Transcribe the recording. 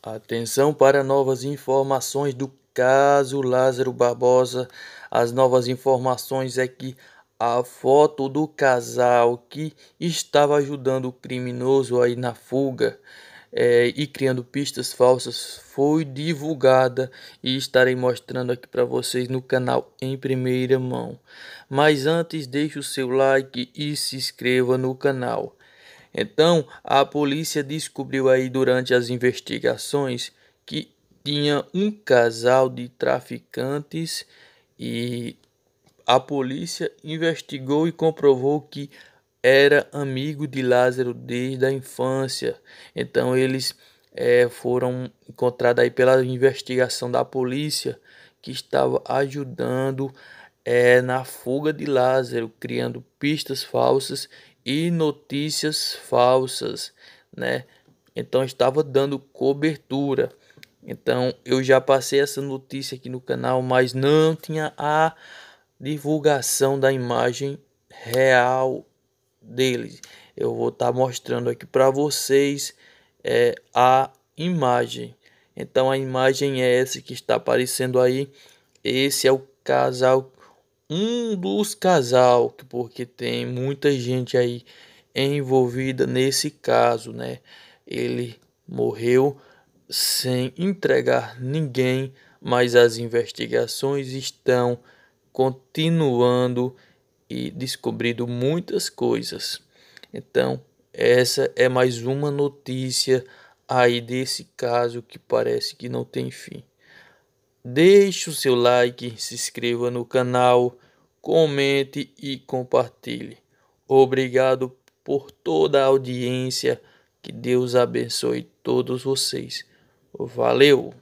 Atenção para novas informações do caso Lázaro Barbosa. As novas informações é que a foto do casal que estava ajudando o criminoso aí na fuga é, e criando pistas falsas foi divulgada e estarei mostrando aqui para vocês no canal em primeira mão. Mas antes deixe o seu like e se inscreva no canal. Então, a polícia descobriu aí durante as investigações que tinha um casal de traficantes e a polícia investigou e comprovou que era amigo de Lázaro desde a infância. Então eles é, foram encontrados aí pela investigação da polícia que estava ajudando é, na fuga de Lázaro, criando pistas falsas e notícias falsas, né? Então estava dando cobertura. Então eu já passei essa notícia aqui no canal, mas não tinha a divulgação da imagem real deles. Eu vou estar tá mostrando aqui para vocês é, a imagem. Então a imagem é essa que está aparecendo aí. Esse é o casal um dos casal, porque tem muita gente aí envolvida nesse caso, né? Ele morreu sem entregar ninguém, mas as investigações estão continuando e descobrindo muitas coisas. Então, essa é mais uma notícia aí desse caso que parece que não tem fim. Deixe o seu like, se inscreva no canal, comente e compartilhe. Obrigado por toda a audiência. Que Deus abençoe todos vocês. Valeu!